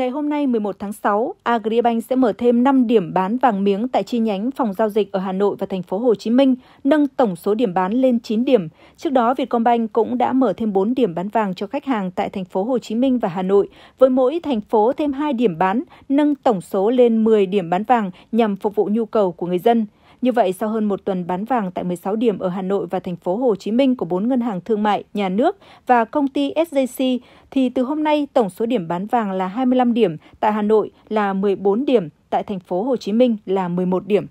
ngày hôm nay 11 tháng 6, Agribank sẽ mở thêm 5 điểm bán vàng miếng tại chi nhánh phòng giao dịch ở Hà Nội và thành phố Hồ Chí Minh, nâng tổng số điểm bán lên 9 điểm. Trước đó, Vietcombank cũng đã mở thêm 4 điểm bán vàng cho khách hàng tại thành phố Hồ Chí Minh và Hà Nội, với mỗi thành phố thêm 2 điểm bán, nâng tổng số lên 10 điểm bán vàng nhằm phục vụ nhu cầu của người dân. Như vậy, sau hơn một tuần bán vàng tại 16 điểm ở Hà Nội và thành phố Hồ Chí Minh của bốn ngân hàng thương mại, nhà nước và công ty SJC, thì từ hôm nay tổng số điểm bán vàng là 25 điểm, tại Hà Nội là 14 điểm, tại thành phố Hồ Chí Minh là 11 điểm.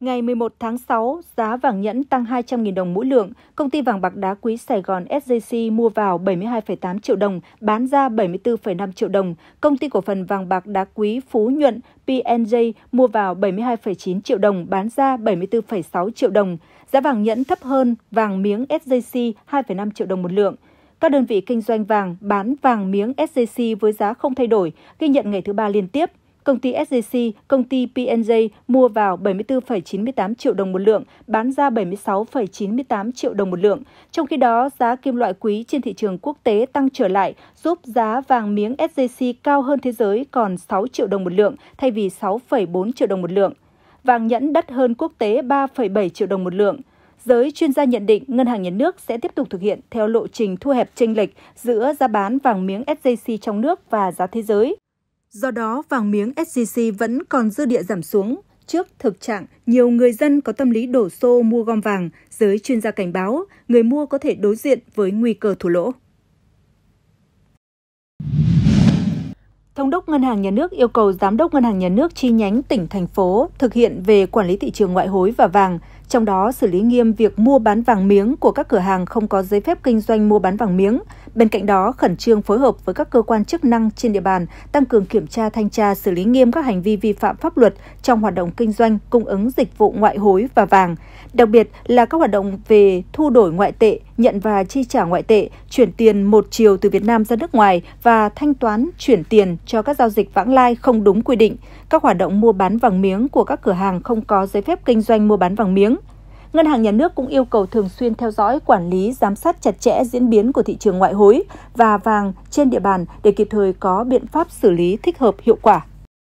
Ngày 11 tháng 6, giá vàng nhẫn tăng 200.000 đồng mỗi lượng. Công ty vàng bạc đá quý Sài Gòn SJC mua vào 72,8 triệu đồng, bán ra 74,5 triệu đồng. Công ty cổ phần vàng bạc đá quý Phú Nhuận PNJ mua vào 72,9 triệu đồng, bán ra 74,6 triệu đồng. Giá vàng nhẫn thấp hơn vàng miếng SJC 2,5 triệu đồng một lượng. Các đơn vị kinh doanh vàng bán vàng miếng SJC với giá không thay đổi, ghi nhận ngày thứ ba liên tiếp – công ty SJC, công ty PNJ mua vào 74,98 triệu đồng một lượng, bán ra 76,98 triệu đồng một lượng. Trong khi đó, giá kim loại quý trên thị trường quốc tế tăng trở lại, giúp giá vàng miếng SJC cao hơn thế giới còn 6 triệu đồng một lượng thay vì 6,4 triệu đồng một lượng. Vàng nhẫn đắt hơn quốc tế 3,7 triệu đồng một lượng. Giới chuyên gia nhận định ngân hàng nhà nước sẽ tiếp tục thực hiện theo lộ trình thu hẹp chênh lệch giữa giá bán vàng miếng SJC trong nước và giá thế giới. Do đó, vàng miếng SJC vẫn còn dư địa giảm xuống. Trước thực trạng, nhiều người dân có tâm lý đổ xô mua gom vàng, giới chuyên gia cảnh báo người mua có thể đối diện với nguy cơ thua lỗ. Thống đốc Ngân hàng Nhà nước yêu cầu Giám đốc Ngân hàng Nhà nước chi nhánh tỉnh, thành phố thực hiện về quản lý thị trường ngoại hối và vàng – trong đó xử lý nghiêm việc mua bán vàng miếng của các cửa hàng không có giấy phép kinh doanh mua bán vàng miếng. Bên cạnh đó, khẩn trương phối hợp với các cơ quan chức năng trên địa bàn tăng cường kiểm tra thanh tra xử lý nghiêm các hành vi vi phạm pháp luật trong hoạt động kinh doanh, cung ứng dịch vụ ngoại hối và vàng, đặc biệt là các hoạt động về thu đổi ngoại tệ, nhận và chi trả ngoại tệ, chuyển tiền một chiều từ Việt Nam ra nước ngoài và thanh toán chuyển tiền cho các giao dịch vãng lai không đúng quy định, các hoạt động mua bán vàng miếng của các cửa hàng không có giấy phép kinh doanh mua bán vàng miếng Ngân hàng Nhà nước cũng yêu cầu thường xuyên theo dõi, quản lý, giám sát chặt chẽ diễn biến của thị trường ngoại hối và vàng trên địa bàn để kịp thời có biện pháp xử lý thích hợp hiệu quả.